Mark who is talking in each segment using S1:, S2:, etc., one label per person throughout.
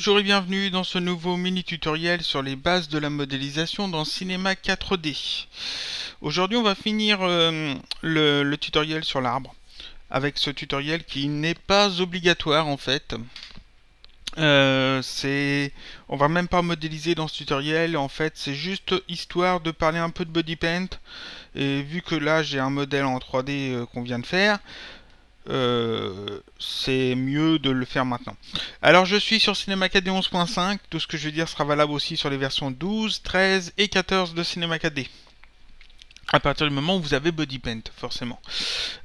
S1: Bonjour et bienvenue dans ce nouveau mini tutoriel sur les bases de la modélisation dans Cinema 4D. Aujourd'hui on va finir euh, le, tutoriel sur l'arbre avec ce tutoriel qui n'est pas obligatoire en fait. Euh, c'est, on va même pas modéliser dans ce tutoriel en fait, c'est juste histoire de parler un peu de body paint. Et vu que là j'ai un modèle en 3D euh, qu'on vient de faire, euh, c'est mieux de le faire maintenant. Alors je suis sur 4D 11.5, tout ce que je vais dire sera valable aussi sur les versions 12, 13 et 14 de 4D À partir du moment où vous avez Paint, forcément.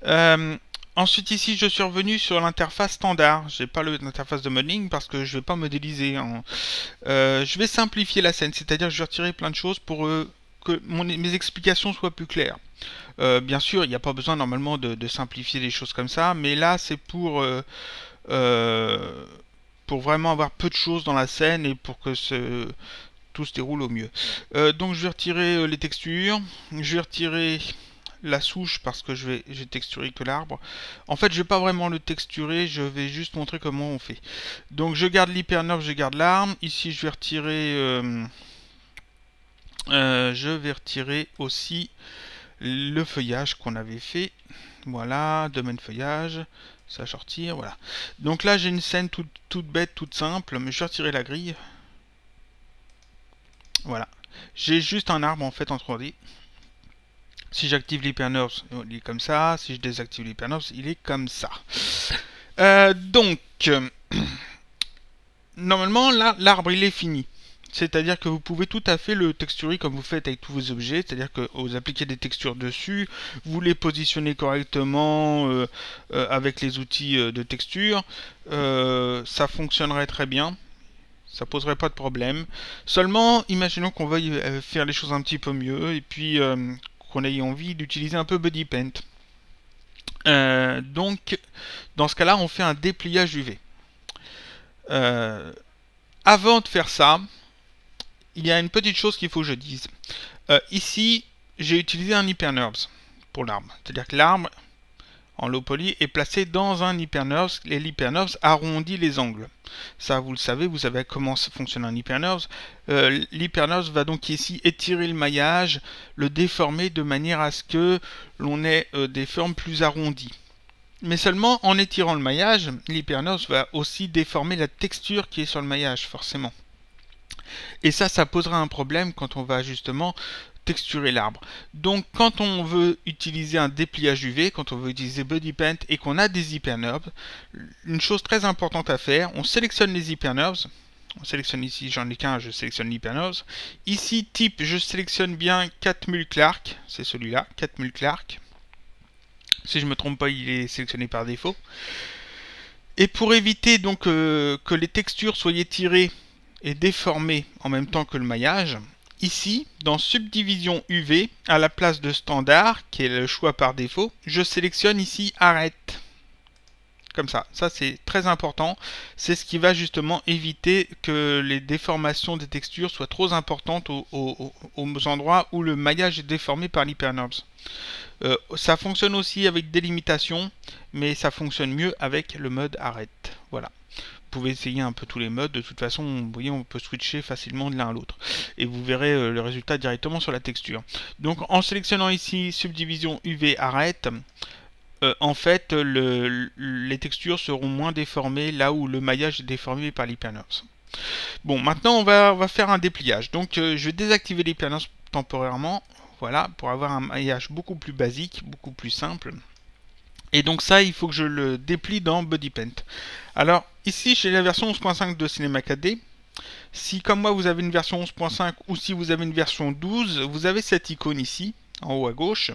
S1: Euh, ensuite ici je suis revenu sur l'interface standard. Je n'ai pas l'interface de modeling parce que je ne vais pas modéliser. En... Euh, je vais simplifier la scène, c'est-à-dire je vais retirer plein de choses pour que mon, mes explications soient plus claires. Euh, bien sûr, il n'y a pas besoin normalement de, simplifier les choses comme ça, mais là c'est pour, euh, euh, pour vraiment avoir peu de choses dans la scène et pour que ce, tout se déroule au mieux. donc je vais retirer les textures, je vais retirer la souche parce que je vais j'ai texturé que l'arbre. En fait, je ne vais pas vraiment le texturer, je vais juste montrer comment on fait. Donc je garde l'hypernova, je garde l'arme. Ici, je vais retirer euh, je vais retirer aussi le feuillage qu'on avait fait. Voilà, domaine feuillage, ça sortir, voilà. Donc là j'ai une scène toute, bête, toute simple, mais je vais retirer la grille. Voilà. J'ai juste un arbre en fait en 3D. Si j'active l'hypernurse, il est comme ça. Si je désactive l'hypernurse, il est comme ça. Euh, donc, normalement, là, l'arbre, il est fini. C'est-à-dire que vous pouvez tout à fait le texturer comme vous faites avec tous vos objets, c'est-à-dire que vous appliquez des textures dessus, vous les positionnez correctement euh, euh, avec les outils euh, de texture, ça fonctionnerait très bien ça poserait pas de problème. Seulement, imaginons qu'on veuille faire les choses un petit peu mieux et puis qu'on ait envie d'utiliser un peu Buddy Paint. donc, dans ce cas-là, on fait un dépliage UV. avant de faire ça, il y a une petite chose qu'il faut que je dise. Euh, ici, j'ai utilisé un hypernerves pour l'arbre. C'est-à-dire que l'arbre, en low poly, est placé dans un hypernerves et l'hypernerves arrondit les angles. Ça, vous le savez, vous savez comment fonctionne un hypernerves. Euh, va donc ici étirer le maillage, le déformer de manière à ce que l'on ait euh, des formes plus arrondies. Mais seulement en étirant le maillage, l'hyperNurbs va aussi déformer la texture qui est sur le maillage, forcément. Et ça, ça posera un problème quand on va justement texturer l'arbre. Donc quand on veut utiliser un dépliage UV, quand on veut utiliser Body Paint et qu'on a des Hypernerves une chose très importante à faire, on sélectionne les Hypernerves on sélectionne ici, j'en ai qu'un, je sélectionne l'Hypernerve Ici, type, je sélectionne bien 4000 Clark, c'est celui-là, 4000 Clark. Si je ne me trompe pas, il est sélectionné par défaut. Et pour éviter donc euh, que les textures soient tirées est déformé en même temps que le maillage, ici, dans subdivision UV, à la place de standard, qui est le choix par défaut, je sélectionne ici arrête. Comme ça, ça c'est très important, c'est ce qui va justement éviter que les déformations des textures soient trop importantes aux, endroits où le maillage est déformé par l'hypernobs. Euh, ça fonctionne aussi avec délimitation, mais ça fonctionne mieux avec le mode arrête. Voilà pouvez essayer un peu tous les modes. De toute façon, vous voyez, on peut switcher facilement de l'un à l'autre. Et vous verrez euh, le résultat directement sur la texture. Donc en sélectionnant ici subdivision UV arrête, euh, en fait, le, les textures seront moins déformées là où le maillage est déformé par l'hypernose Bon, maintenant on va, va faire un dépliage. Donc euh, je vais désactiver l'hypernose temporairement, voilà, pour avoir un maillage beaucoup plus basique, beaucoup plus simple. Et donc ça, il faut que je le déplie dans Body Paint. Alors, Ici, j'ai la version 11.5 de Cinema 4 Si, comme moi, vous avez une version 11.5 ou si vous avez une version 12, vous avez cette icône ici, en haut à gauche.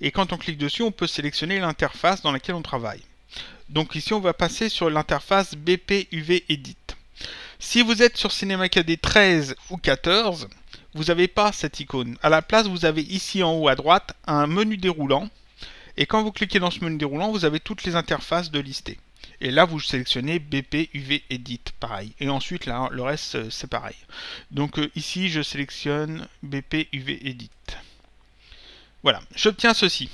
S1: Et quand on clique dessus, on peut sélectionner l'interface dans laquelle on travaille. Donc ici, on va passer sur l'interface BPUV Edit. Si vous êtes sur Cinema 4D 13 ou 14, vous n'avez pas cette icône. A la place, vous avez ici en haut à droite un menu déroulant. Et quand vous cliquez dans ce menu déroulant, vous avez toutes les interfaces de listées. Et là, vous sélectionnez BP, UV, Edit, pareil. Et ensuite, là, le reste, euh, c'est pareil. Donc euh, ici, je sélectionne BP, UV, Edit. Voilà, j'obtiens ceci.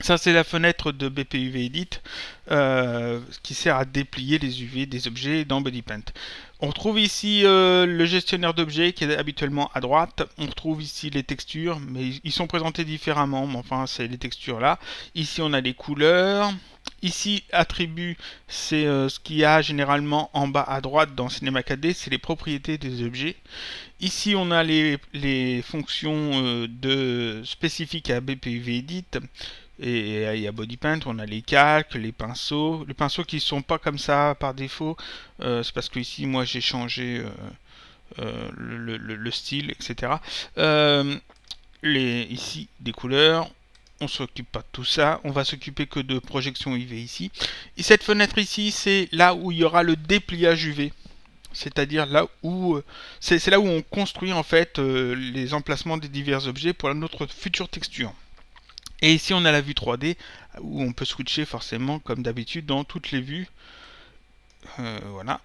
S1: Ça, c'est la fenêtre de BPUV Edit euh, qui sert à déplier les UV des objets dans BodyPaint. On retrouve ici le gestionnaire d'objets qui est habituellement à droite. On retrouve ici les textures, mais ils sont présentés différemment. Mais enfin, c'est les textures là. Ici, on a les couleurs. Ici, attribut, c'est euh, ce qu'il y a généralement en bas à droite dans Cinema 4D, c'est les propriétés des objets. Ici, on a les, fonctions euh, de, spécifiques à BPV Edit. Et à y a BodyPaint, on a les calques, les pinceaux. Les pinceaux qui ne sont pas comme ça par défaut, euh, c'est parce que ici, moi, j'ai changé le, style, etc. ici, des couleurs, on s'occupe pas de tout ça, on va s'occuper que de projection UV ici. Et cette fenêtre ici, c'est là où il y aura le dépliage UV. C'est-à-dire là où euh, c'est là où on construit en fait euh, les emplacements des divers objets pour notre future texture. Et ici on a la vue 3D où on peut switcher forcément comme d'habitude dans toutes les vues. Euh, voilà.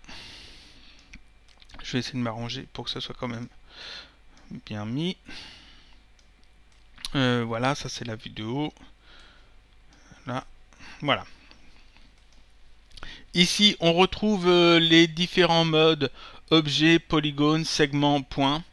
S1: Je vais essayer de m'arranger pour que ça soit quand même bien mis. Euh, voilà, ça c'est la vidéo. voilà. Ici, on retrouve euh, les différents modes objet, polygone, segment, point.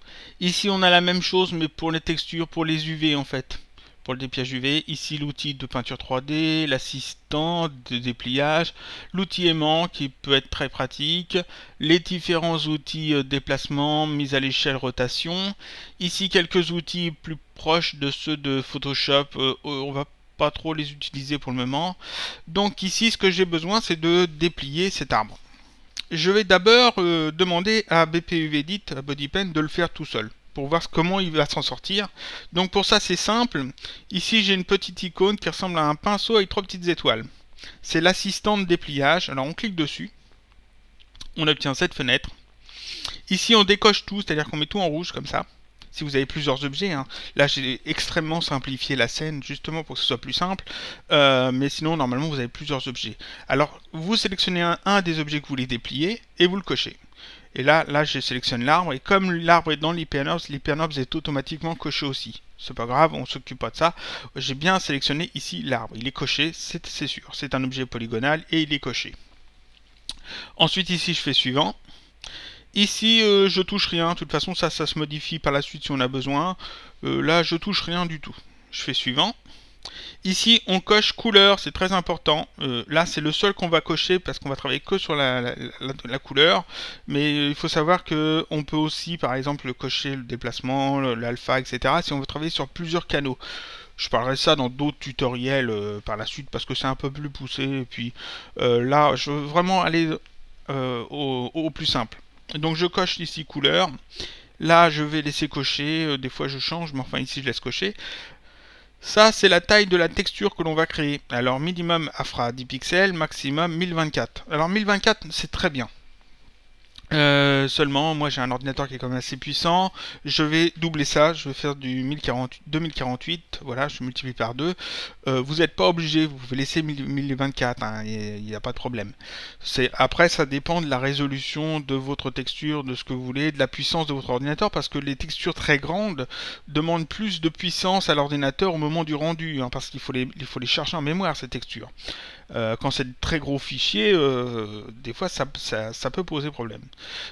S1: Ici, on a la même chose, mais pour les textures, pour les UV en fait pour le dépliage UV. Ici, l'outil de peinture 3D, l'assistant de dépliage, l'outil aimant qui peut être très pratique, les différents outils euh, déplacement, mise à l'échelle, rotation. Ici, quelques outils plus proches de ceux de Photoshop. Euh, on va pas trop les utiliser pour le moment. Donc ici, ce que j'ai besoin, c'est de déplier cet arbre. Je vais d'abord euh, demander à BPUV Edit, à BodyPen, de le faire tout seul pour voir comment il va s'en sortir. Donc pour ça c'est simple, ici j'ai une petite icône qui ressemble à un pinceau avec trois petites étoiles. C'est l'assistant de dépliage, alors on clique dessus, on obtient cette fenêtre. Ici on décoche tout, c'est-à-dire qu'on met tout en rouge comme ça, si vous avez plusieurs objets. Hein. Là j'ai extrêmement simplifié la scène justement pour que ce soit plus simple, euh, mais sinon normalement vous avez plusieurs objets. Alors vous sélectionnez un, un des objets que vous voulez déplier et vous le cochez. Et là, là, je sélectionne l'arbre. Et comme l'arbre est dans l'hypernops, l'hypernops est automatiquement coché aussi. C'est pas grave, on s'occupe pas de ça. J'ai bien sélectionné ici l'arbre. Il est coché, c'est sûr. C'est un objet polygonal et il est coché. Ensuite, ici, je fais suivant. Ici, euh, je touche rien. De toute façon, ça, ça se modifie par la suite si on a besoin. Euh, là, je touche rien du tout. Je fais suivant. Ici, on coche couleur, c'est très important. Euh, là, c'est le seul qu'on va cocher parce qu'on va travailler que sur la, couleur. Mais euh, il faut savoir que on peut aussi, par exemple, cocher le déplacement, l'alpha, etc. Si on veut travailler sur plusieurs canaux. Je parlerai ça dans d'autres tutoriels euh, par la suite parce que c'est un peu plus poussé. Et puis là, je veux vraiment aller au, au plus simple. Donc je coche ici couleur. Là, je vais laisser cocher. Des fois, je change, mais enfin, ici, je laisse cocher. Ça, c'est la taille de la texture que l'on va créer. Alors, minimum Afra 10 pixels, maximum 1024. Alors, 1024, c'est très bien. Euh, seulement, moi j'ai un ordinateur qui est quand même assez puissant. Je vais doubler ça, je vais faire du 2048, voilà, je multiplie par 2. Euh, vous n'êtes pas obligé, vous pouvez laisser 1024, hein. il n'y a pas de problème. Après, ça dépend de la résolution de votre texture, de ce que vous voulez, de la puissance de votre ordinateur, parce que les textures très grandes demandent plus de puissance à l'ordinateur au moment du rendu, hein, parce qu'il faut les, chercher faut les en mémoire ces textures. Euh, quand c'est de très gros fichiers, euh, des fois ça, peut poser problème.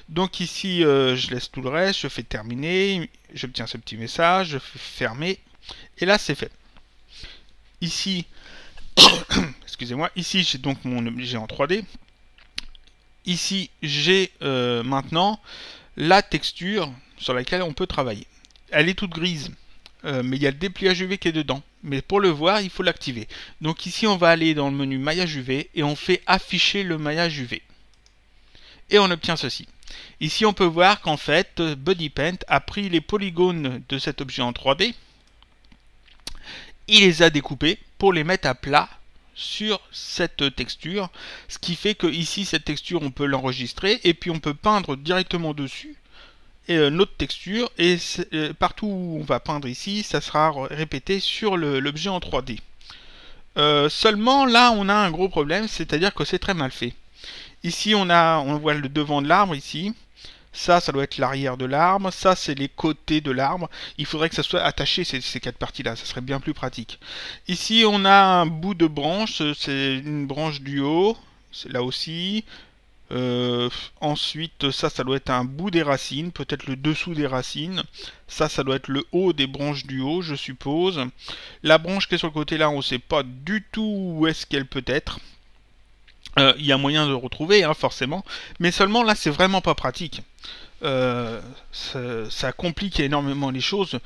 S1: Donc ici, euh, je laisse tout le reste, je fais terminer, j'obtiens ce petit message, je fais fermer, et là c'est fait. Ici, excusez-moi, ici j'ai donc mon objet en 3D. Ici, j'ai maintenant la texture sur laquelle on peut travailler. Elle est toute grise, mais il y a le dépliage UV qui est dedans mais pour le voir, il faut l'activer. Donc ici, on va aller dans le menu maillage UV et on fait afficher le maillage UV. Et on obtient ceci. Ici, on peut voir qu'en fait, BuddyPaint a pris les polygones de cet objet en 3D, il les a découpés pour les mettre à plat sur cette texture, ce qui fait que ici cette texture on peut l'enregistrer et puis on peut peindre directement dessus et notre texture et euh, partout où on va peindre ici ça sera répété sur l'objet en 3D euh, seulement là on a un gros problème c'est à dire que c'est très mal fait ici on a on voit le devant de l'arbre ici ça, ça doit être l'arrière de l'arbre, ça c'est les côtés de l'arbre, il faudrait que ça soit attaché ces, ces quatre parties là, ça serait bien plus pratique. Ici on a un bout de branche, c'est une branche du haut, là aussi, euh, ensuite, ça, ça doit être un bout des racines, peut-être le dessous des racines. Ça, ça doit être le haut des branches du haut, je suppose. La branche qui est sur le côté là, on ne sait pas du tout où est-ce qu'elle peut être. Euh, il y a moyen de retrouver, hein, forcément. Mais seulement là, c'est vraiment pas pratique. Euh, ça, complique énormément les choses.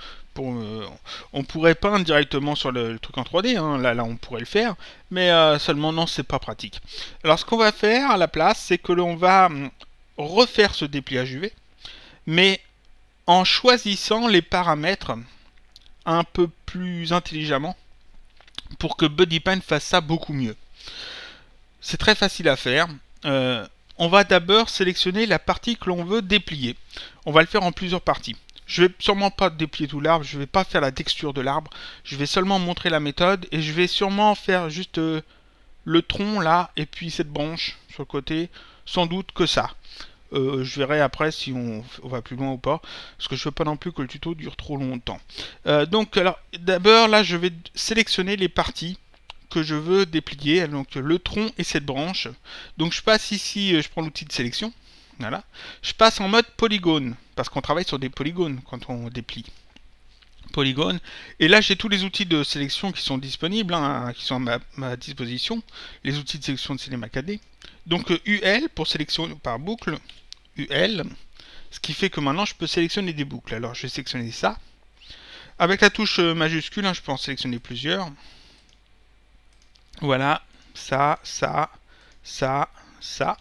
S1: Euh, on pourrait peindre directement sur le, truc en 3D, hein. là, là on pourrait le faire, mais euh, seulement non c'est pas pratique. Alors ce qu'on va faire à la place, c'est que l'on va hum, refaire ce dépliage UV, mais en choisissant les paramètres un peu plus intelligemment pour que BuddyPine fasse ça beaucoup mieux. C'est très facile à faire. Euh, on va d'abord sélectionner la partie que l'on veut déplier. On va le faire en plusieurs parties. Je vais sûrement pas déplier tout l'arbre, je vais pas faire la texture de l'arbre, je vais seulement montrer la méthode et je vais sûrement faire juste euh, le tronc là et puis cette branche sur le côté, sans doute que ça. Euh, je verrai après si on, va plus loin ou pas, parce que je veux pas non plus que le tuto dure trop longtemps. Euh, donc alors d'abord là je vais sélectionner les parties que je veux déplier, donc le tronc et cette branche. Donc je passe ici, je prends l'outil de sélection, voilà. Je passe en mode polygone, parce qu'on travaille sur des polygones quand on déplie. Polygone. Et là, j'ai tous les outils de sélection qui sont disponibles, hein, qui sont à ma, disposition. Les outils de sélection de Cinema 4 Donc UL pour sélection par boucle. UL. Ce qui fait que maintenant, je peux sélectionner des boucles. Alors, je vais sélectionner ça. Avec la touche euh, majuscule, hein, je peux en sélectionner plusieurs. Voilà. Ça, ça, ça, ça.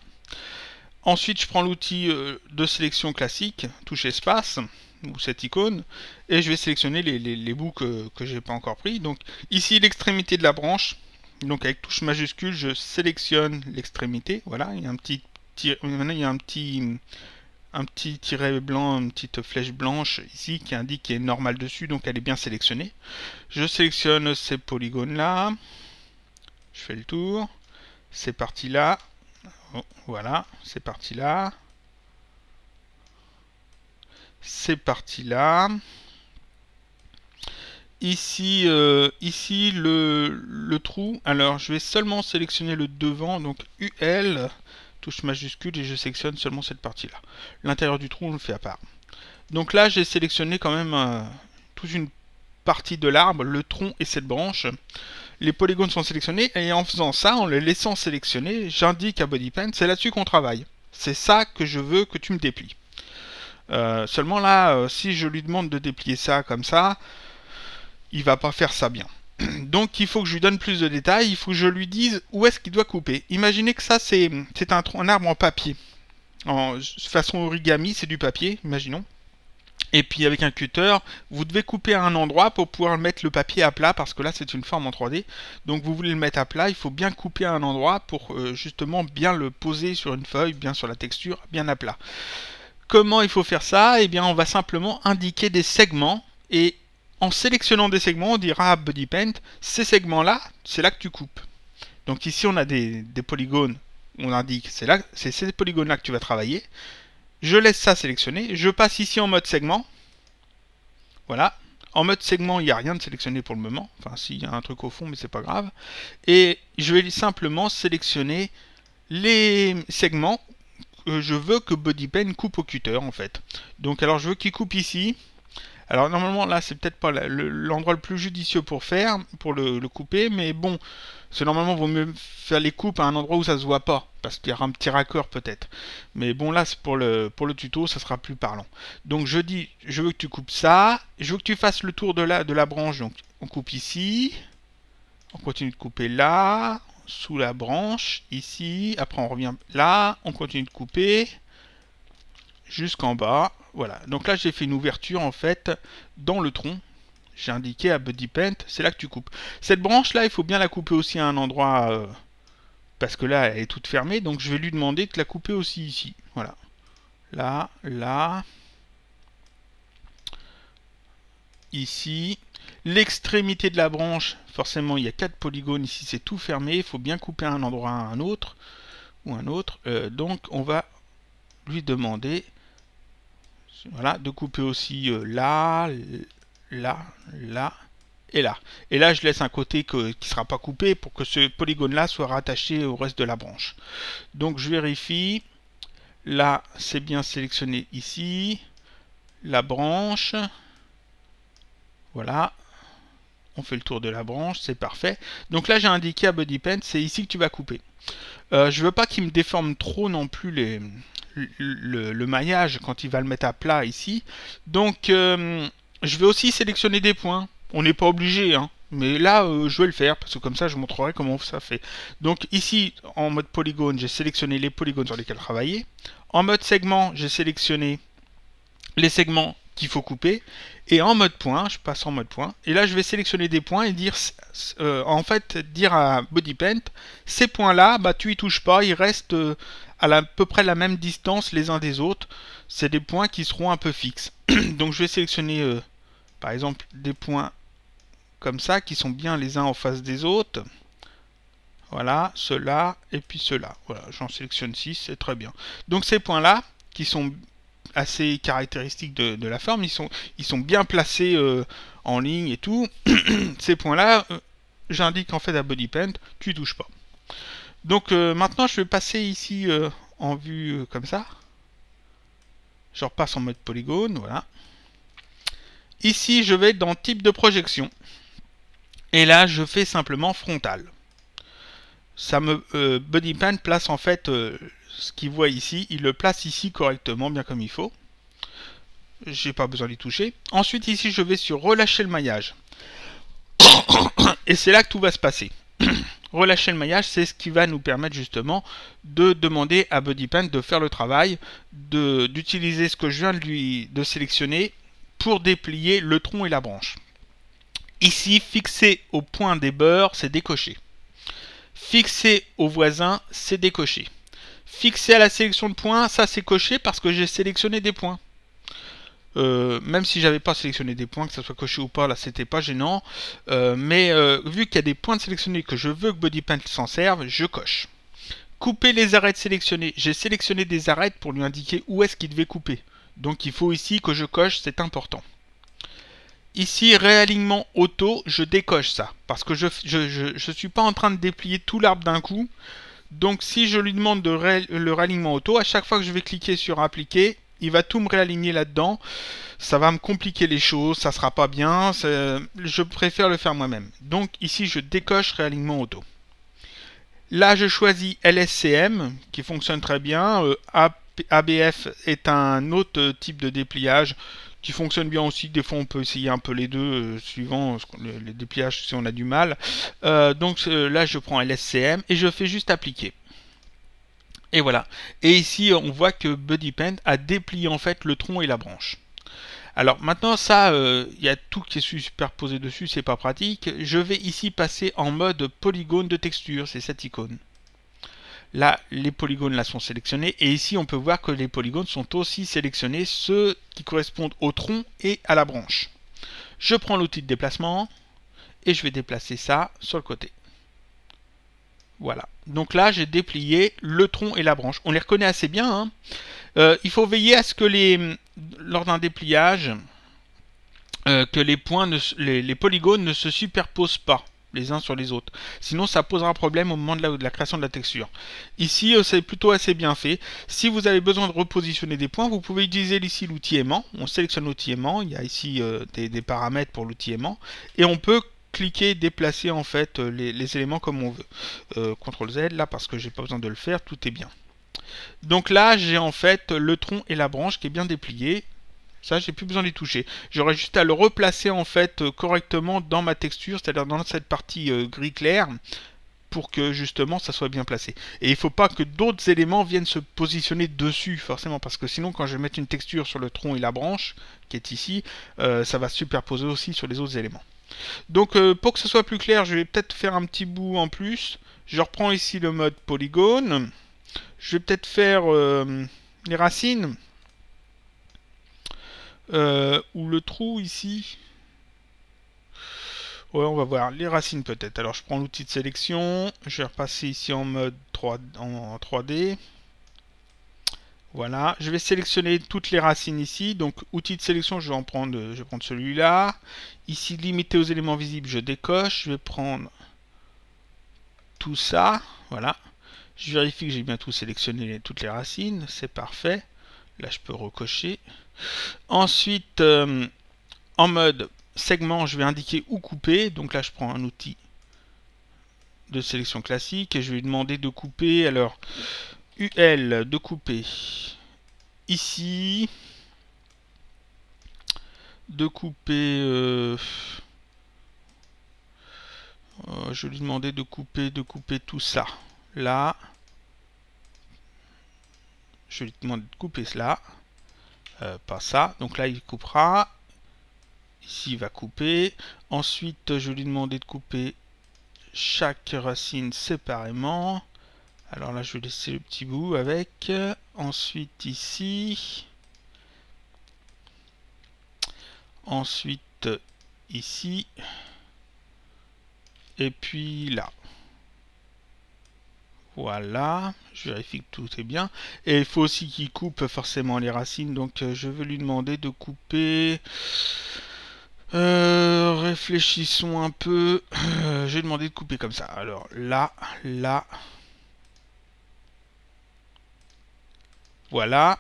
S1: Ensuite, je prends l'outil euh, de sélection classique, touche espace, ou cette icône, et je vais sélectionner les, bouts que, je n'ai pas encore pris. Donc ici, l'extrémité de la branche, donc avec touche majuscule, je sélectionne l'extrémité, voilà, il y a un petit, tiré il un petit, un tiret blanc, une petite flèche blanche ici qui indique qu'elle est normale dessus, donc elle est bien sélectionnée. Je sélectionne ces polygones là, je fais le tour, ces parties là, Oh, voilà, c'est parti là. C'est parti là. Ici, euh, ici le, le, trou. Alors, je vais seulement sélectionner le devant, donc UL, touche majuscule, et je sélectionne seulement cette partie-là. L'intérieur du trou, on le fait à part. Donc là, j'ai sélectionné quand même euh, toute une partie de l'arbre, le tronc et cette branche les polygones sont sélectionnés et en faisant ça, en les laissant sélectionner, j'indique à BodyPaint, c'est là-dessus qu'on travaille. C'est ça que je veux que tu me déplies. Euh, seulement là, euh, si je lui demande de déplier ça comme ça, il va pas faire ça bien. Donc il faut que je lui donne plus de détails, il faut que je lui dise où est-ce qu'il doit couper. Imaginez que ça c'est un, arbre en papier. En façon origami, c'est du papier, imaginons. Et puis avec un cutter, vous devez couper à un endroit pour pouvoir mettre le papier à plat parce que là c'est une forme en 3D. Donc vous voulez le mettre à plat, il faut bien couper à un endroit pour euh, justement bien le poser sur une feuille, bien sur la texture, bien à plat. Comment il faut faire ça Eh bien on va simplement indiquer des segments et en sélectionnant des segments on dira à Body ces segments là, c'est là que tu coupes. Donc ici on a des, des polygones, on indique c'est là, c'est ces polygones là que tu vas travailler. Je laisse ça sélectionné. Je passe ici en mode segment. Voilà. En mode segment, il n'y a rien de sélectionné pour le moment. Enfin, s'il y a un truc au fond, mais c'est pas grave. Et je vais simplement sélectionner les segments que je veux que BodyPen coupe au cutter, en fait. Donc, alors, je veux qu'il coupe ici. Alors, normalement, là, c'est peut-être pas l'endroit le plus judicieux pour faire, pour le couper, mais bon, parce que normalement, il vaut mieux faire les coupes à un endroit où ça se voit pas, parce qu'il y aura un petit raccord peut-être. Mais bon, là, pour le, pour le tuto, ça sera plus parlant. Donc je dis, je veux que tu coupes ça, je veux que tu fasses le tour de la, de la branche, donc on coupe ici, on continue de couper là, sous la branche, ici, après on revient là, on continue de couper, jusqu'en bas, voilà. Donc là, j'ai fait une ouverture, en fait, dans le tronc, j'ai indiqué à Buddy Paint, c'est là que tu coupes. Cette branche-là, il faut bien la couper aussi à un endroit, euh, parce que là, elle est toute fermée, donc je vais lui demander de la couper aussi ici. Voilà. Là, là. Ici. L'extrémité de la branche, forcément, il y a quatre polygones ici, c'est tout fermé. Il faut bien couper à un endroit à un autre, ou un autre. Euh, donc, on va lui demander voilà, de couper aussi euh, là, là, là et là. Et là, je laisse un côté qui ne sera pas coupé pour que ce polygone-là soit rattaché au reste de la branche. Donc, je vérifie. Là, c'est bien sélectionné ici. La branche. Voilà. On fait le tour de la branche, c'est parfait. Donc là, j'ai indiqué à BuddyPen, c'est ici que tu vas couper. Je euh, je veux pas qu'il me déforme trop non plus le, maillage quand il va le mettre à plat ici. Donc... Euh, je vais aussi sélectionner des points. On n'est pas obligé, hein. Mais là, euh, je vais le faire, parce que comme ça, je montrerai comment ça fait. Donc ici, en mode polygone, j'ai sélectionné les polygones sur lesquels travailler. En mode segment, j'ai sélectionné les segments qu'il faut couper. Et en mode point, je passe en mode point. Et là, je vais sélectionner des points et dire, euh, en fait, dire à BodyPaint, ces points-là, bah, tu y touches pas, ils restent euh, à peu près la même distance les uns des autres. C'est des points qui seront un peu fixes. Donc je vais sélectionner euh, par exemple des points comme ça qui sont bien les uns en face des autres. Voilà, ceux-là et puis ceux-là. Voilà, j'en sélectionne 6, c'est très bien. Donc ces points-là qui sont assez caractéristiques de, la forme, ils sont, bien placés euh, en ligne et tout. ces points-là, euh, j'indique en fait à body paint, tu touches pas. Donc euh, maintenant, je vais passer ici euh, en vue euh, comme ça. Je repasse en mode polygone, voilà. Ici, je vais dans type de projection. Et là, je fais simplement frontal. Ça me place en fait ce qu'il voit ici, il le place ici correctement, bien comme il faut. J'ai pas besoin d'y toucher. Ensuite, ici, je vais sur relâcher le maillage. Et c'est là que tout va se passer. relâcher le maillage, c'est ce qui va nous permettre justement de demander à BuddyPen de faire le travail, d'utiliser ce que je viens de, lui, de sélectionner pour déplier le tronc et la branche. Ici, fixer au point des beurres c'est décoché. Fixer au voisin, c'est décoché. Fixer à la sélection de points, ça c'est coché parce que j'ai sélectionné des points. Euh, même si j'avais pas sélectionné des points, que ça soit coché ou pas, là c'était pas gênant. Euh, mais euh, vu qu'il y a des points de sélectionnés que je veux que Paint s'en serve, je coche. Couper les arêtes sélectionnées. J'ai sélectionné des arêtes pour lui indiquer où est-ce qu'il devait couper. Donc il faut ici que je coche, c'est important. Ici, réalignement auto, je décoche ça. Parce que je ne suis pas en train de déplier tout l'arbre d'un coup. Donc si je lui demande de le réalignement auto, à chaque fois que je vais cliquer sur appliquer, il va tout me réaligner là-dedans. Ça va me compliquer les choses, ça sera pas bien. Je préfère le faire moi-même. Donc ici, je décoche réalignement auto. Là, je choisis LSCM qui fonctionne très bien. Euh, ABF est un autre type de dépliage qui fonctionne bien aussi. Des fois, on peut essayer un peu les deux euh, suivant les dépliages si on a du mal. Euh, donc là, je prends LSCM et je fais juste appliquer. Et voilà. Et ici, on voit que Buddy Paint a déplié en fait le tronc et la branche. Alors maintenant, ça, il euh, y a tout qui est superposé dessus, c'est pas pratique. Je vais ici passer en mode polygone de texture, c'est cette icône. Là, les polygones là sont sélectionnés et ici on peut voir que les polygones sont aussi sélectionnés, ceux qui correspondent au tronc et à la branche. Je prends l'outil de déplacement et je vais déplacer ça sur le côté. Voilà. Donc là, j'ai déplié le tronc et la branche. On les reconnaît assez bien. Hein. Euh, il faut veiller à ce que les, lors d'un dépliage, euh, que les points, les, polygones ne se superposent pas les uns sur les autres. Sinon, ça posera problème au moment de la, création de la texture. Ici, euh, c'est plutôt assez bien fait. Si vous avez besoin de repositionner des points, vous pouvez utiliser ici l'outil aimant. On sélectionne l'outil aimant. Il y a ici des, des paramètres pour l'outil aimant. Et on peut cliquer déplacer en fait euh, les, éléments comme on veut. Euh, CTRL Z, là parce que j'ai pas besoin de le faire, tout est bien. Donc là, j'ai en fait le tronc et la branche qui est bien déplié. Ça, j'ai plus besoin les toucher. J'aurais juste à le replacer en fait euh, correctement dans ma texture, c'est-à-dire dans cette partie gris clair, pour que justement ça soit bien placé. Et il ne faut pas que d'autres éléments viennent se positionner dessus, forcément, parce que sinon quand je vais mettre une texture sur le tronc et la branche, qui est ici, ça va se superposer aussi sur les autres éléments. Donc euh, pour que ce soit plus clair, je vais peut-être faire un petit bout en plus. Je reprends ici le mode polygone. Je vais peut-être faire euh, les racines. Euh, ou le trou ici. Ouais, on va voir les racines peut-être. Alors je prends l'outil de sélection. Je vais repasser ici en mode 3D. Voilà, je vais sélectionner toutes les racines ici. Donc, outil de sélection, je vais en prendre, je celui-là. Ici, limité aux éléments visibles, je décoche. Je vais prendre tout ça. Voilà. Je vérifie que j'ai bien tout sélectionné, toutes les racines. C'est parfait. Là, je peux recocher. Ensuite, euh, en mode segment, je vais indiquer où couper. Donc là, je prends un outil de sélection classique et je vais lui demander de couper. Alors, UL de couper ici, de couper... Euh, oh, je lui demandais de couper, de couper tout ça. Là. Je lui demande de couper cela. Euh, pas ça. Donc là, il coupera. Ici, il va couper. Ensuite, je lui demandais de couper chaque racine séparément. Alors là, je vais laisser le petit bout avec. Ensuite, ici. Ensuite, ici. Et puis là. Voilà, je vérifie que tout est bien. Et il faut aussi qu'il coupe forcément les racines, donc euh, je vais lui demander de couper... Euh, réfléchissons un peu. Euh, je J'ai demander de couper comme ça. Alors là, là, Voilà.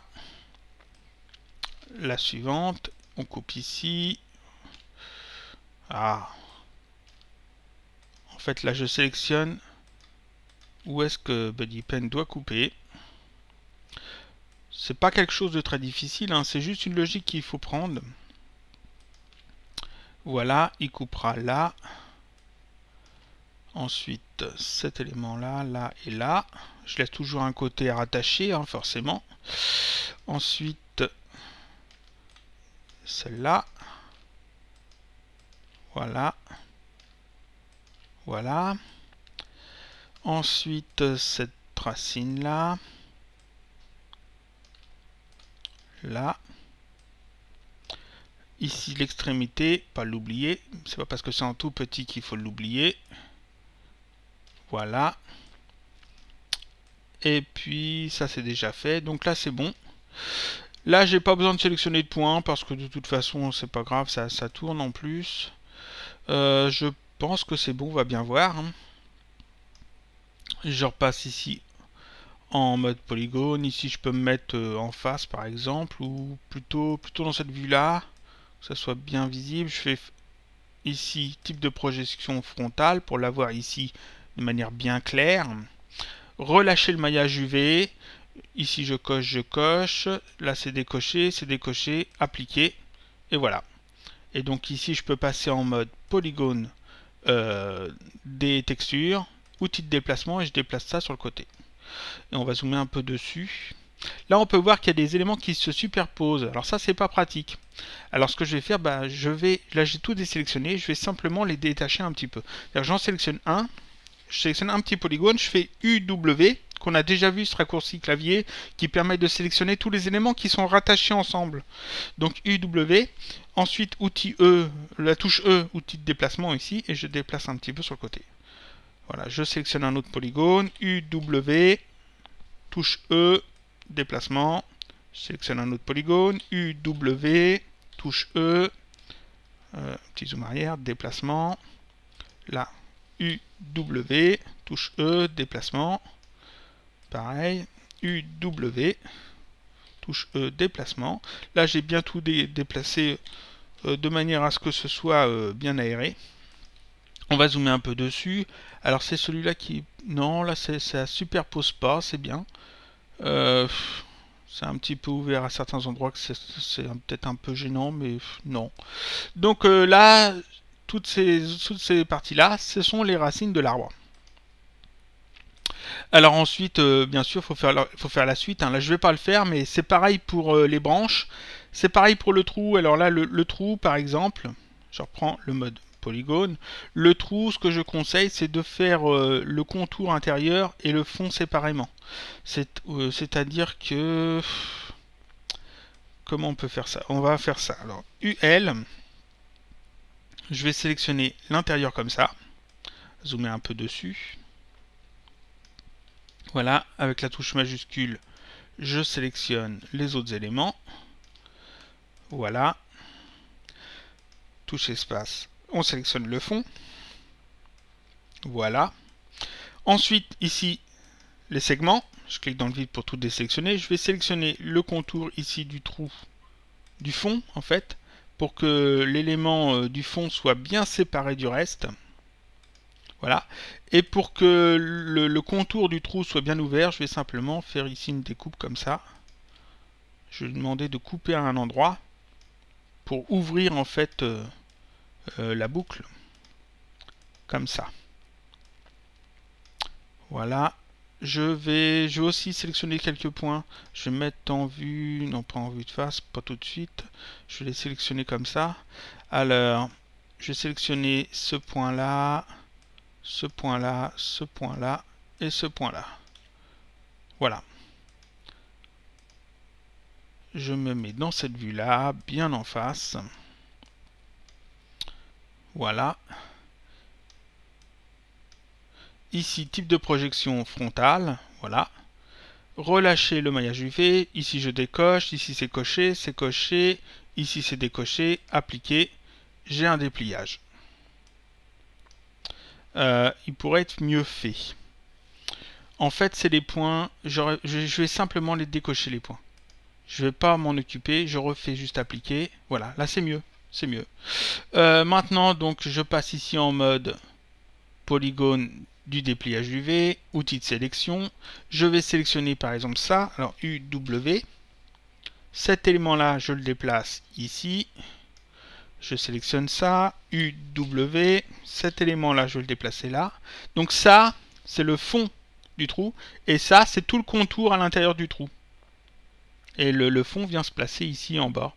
S1: La suivante, on coupe ici. Ah. En fait, là, je sélectionne où est-ce que Buddy Pen doit couper. C'est pas quelque chose de très difficile, hein. c'est juste une logique qu'il faut prendre. Voilà, il coupera là. Ensuite, cet élément-là, là et là. Je laisse toujours un côté à rattacher, hein, forcément. Ensuite, celle-là. Voilà. Voilà. Ensuite, cette racine-là. Là. Ici, l'extrémité, pas l'oublier. C'est pas parce que c'est un tout petit qu'il faut l'oublier. Voilà. Et puis, ça c'est déjà fait. Donc là, c'est bon. Là, j'ai pas besoin de sélectionner de points parce que de toute façon, c'est pas grave, ça, ça, tourne en plus. Euh, je pense que c'est bon, on va bien voir. Hein. Je repasse ici en mode polygone. Ici, je peux me mettre euh, en face, par exemple, ou plutôt, plutôt dans cette vue-là, que ça soit bien visible. Je fais ici type de projection frontale pour l'avoir ici de manière bien claire. Relâcher le maillage UV. Ici, je coche, je coche. Là, c'est décoché, c'est décoché, appliqué. Et voilà. Et donc ici, je peux passer en mode polygone euh, des textures, outils de déplacement, et je déplace ça sur le côté. Et on va zoomer un peu dessus. Là, on peut voir qu'il y a des éléments qui se superposent. Alors ça, c'est pas pratique. Alors ce que je vais faire, bah, je vais, là j'ai tout désélectionné, je vais simplement les détacher un petit peu. J'en sélectionne un, je sélectionne un petit polygone, je fais UW, qu'on a déjà vu ce raccourci clavier, qui permet de sélectionner tous les éléments qui sont rattachés ensemble. Donc UW, ensuite outil E, la touche E, outil de déplacement ici, et je déplace un petit peu sur le côté. Voilà, je sélectionne un autre polygone, UW, touche E, déplacement, je sélectionne un autre polygone, UW, touche E, euh, petit zoom arrière, déplacement, là, UW, touche E, déplacement, pareil, UW, touche E, déplacement. Là, j'ai bien tout déplacé euh, de manière à ce que ce soit euh, bien aéré. On va zoomer un peu dessus. Alors, c'est celui-là qui... Non, là, ça superpose pas, c'est bien. Euh, c'est un petit peu ouvert à certains endroits c'est peut-être un peu gênant, mais non. Donc là, toutes ces, toutes ces parties-là, ce sont les racines de l'arbre. Alors ensuite, euh, bien sûr, il faut, faire la suite. Hein. Là, je ne vais pas le faire, mais c'est pareil pour euh, les branches. C'est pareil pour le trou. Alors là, le, trou, par exemple, je reprends le mode polygone. Le trou, ce que je conseille, c'est de faire euh, le contour intérieur et le fond séparément. C'est-à-dire que... Comment on peut faire ça On va faire ça. Alors, UL, je vais sélectionner l'intérieur comme ça. Zoomer un peu dessus. Voilà, avec la touche majuscule, je sélectionne les autres éléments. Voilà. Touche espace, on sélectionne le fond. Voilà. Ensuite, ici, les segments. Je clique dans le vide pour tout désélectionner. Je vais sélectionner le contour ici du trou du fond, en fait pour que l'élément euh, du fond soit bien séparé du reste. Voilà. Et pour que le, contour du trou soit bien ouvert, je vais simplement faire ici une découpe comme ça. Je vais demander de couper à un endroit pour ouvrir en fait euh, euh, la boucle. Comme ça. Voilà je vais, je vais aussi sélectionner quelques points. Je vais mettre en vue, non pas en vue de face, pas tout de suite. Je vais les sélectionner comme ça. Alors, je vais sélectionner ce point-là, ce point-là, ce point-là et ce point-là. Voilà. Je me mets dans cette vue-là, bien en face. Voilà. Ici, type de projection frontale, voilà. Relâcher le maillage UV, ici je décoche, ici c'est coché, c'est coché, ici c'est décoché, appliqué, j'ai un dépliage. Euh, il pourrait être mieux fait. En fait, c'est les points, je, vais simplement les décocher les points. Je vais pas m'en occuper, je refais juste appliquer. Voilà, là c'est mieux, c'est mieux. Euh, maintenant, donc, je passe ici en mode polygone du dépliage UV, V, outil de sélection. Je vais sélectionner par exemple ça, alors UW. Cet élément-là, je le déplace ici. Je sélectionne ça, UW. Cet élément-là, je vais le déplacer là. Donc ça, c'est le fond du trou. Et ça, c'est tout le contour à l'intérieur du trou. Et le, le fond vient se placer ici en bas.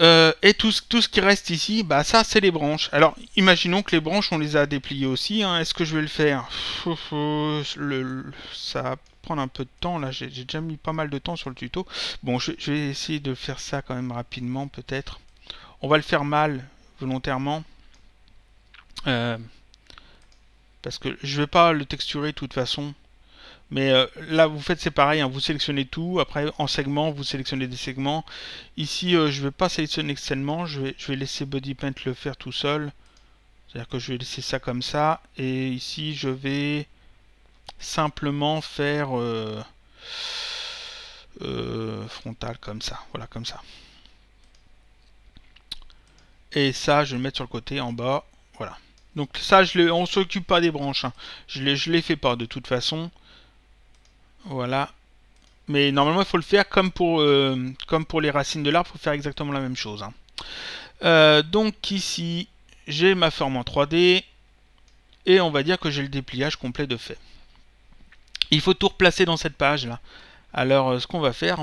S1: Euh, et tout, ce qui reste ici, bah ça c'est les branches. Alors imaginons que les branches on les a dépliées aussi. Hein. Est-ce que je vais le faire Ça va prendre un peu de temps là. J'ai déjà mis pas mal de temps sur le tuto. Bon, je, vais essayer de faire ça quand même rapidement peut-être. On va le faire mal volontairement. Euh, parce que je vais pas le texturer de toute façon. Mais euh, là, vous faites c'est pareil, hein, vous sélectionnez tout. Après, en segment, vous sélectionnez des segments. Ici, euh, je ne vais pas sélectionner segment, je vais, je vais laisser BodyPaint le faire tout seul. C'est-à-dire que je vais laisser ça comme ça. Et ici, je vais simplement faire euh, frontal comme ça. Voilà, comme ça. Et ça, je vais le mettre sur le côté en bas. Voilà. Donc ça, on ne s'occupe pas des branches. Hein. Je ne les fais pas de toute façon. Voilà. Mais normalement, il faut le faire comme pour, euh, comme pour les racines de l'arbre, il faut faire exactement la même chose. Hein. Euh, donc ici, j'ai ma forme en 3D, et on va dire que j'ai le dépliage complet de fait. Il faut tout replacer dans cette page là. Alors euh, ce qu'on va faire,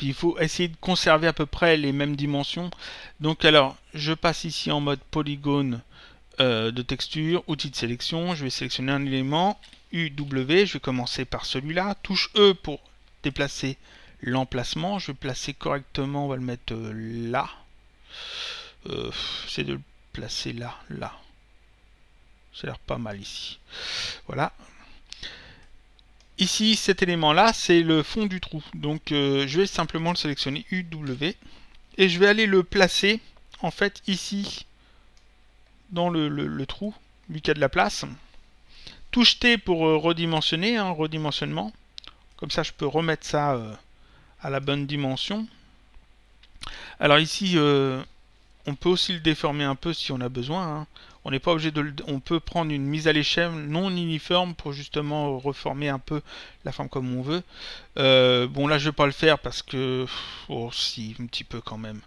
S1: il faut essayer de conserver à peu près les mêmes dimensions. Donc alors, je passe ici en mode polygone de texture, outil de sélection, je vais sélectionner un élément, UW, je vais commencer par celui-là. Touche E pour déplacer l'emplacement. Je vais placer correctement, on va le mettre euh, là. Euh, c'est de le placer là, là. Ça a l'air pas mal ici. Voilà. Ici, cet élément-là, c'est le fond du trou. Donc, euh, je vais simplement le sélectionner UW. Et je vais aller le placer, en fait, ici, dans le, trou, vu qu'il a de la place. Touche T pour euh, redimensionner, hein, redimensionnement. Comme ça, je peux remettre ça euh, à la bonne dimension. Alors ici, euh, on peut aussi le déformer un peu si on a besoin. Hein. On n'est pas obligé de On peut prendre une mise à l'échelle non uniforme pour justement reformer un peu la forme comme on veut. bon là je ne vais pas le faire parce que... Oh si, un petit peu quand même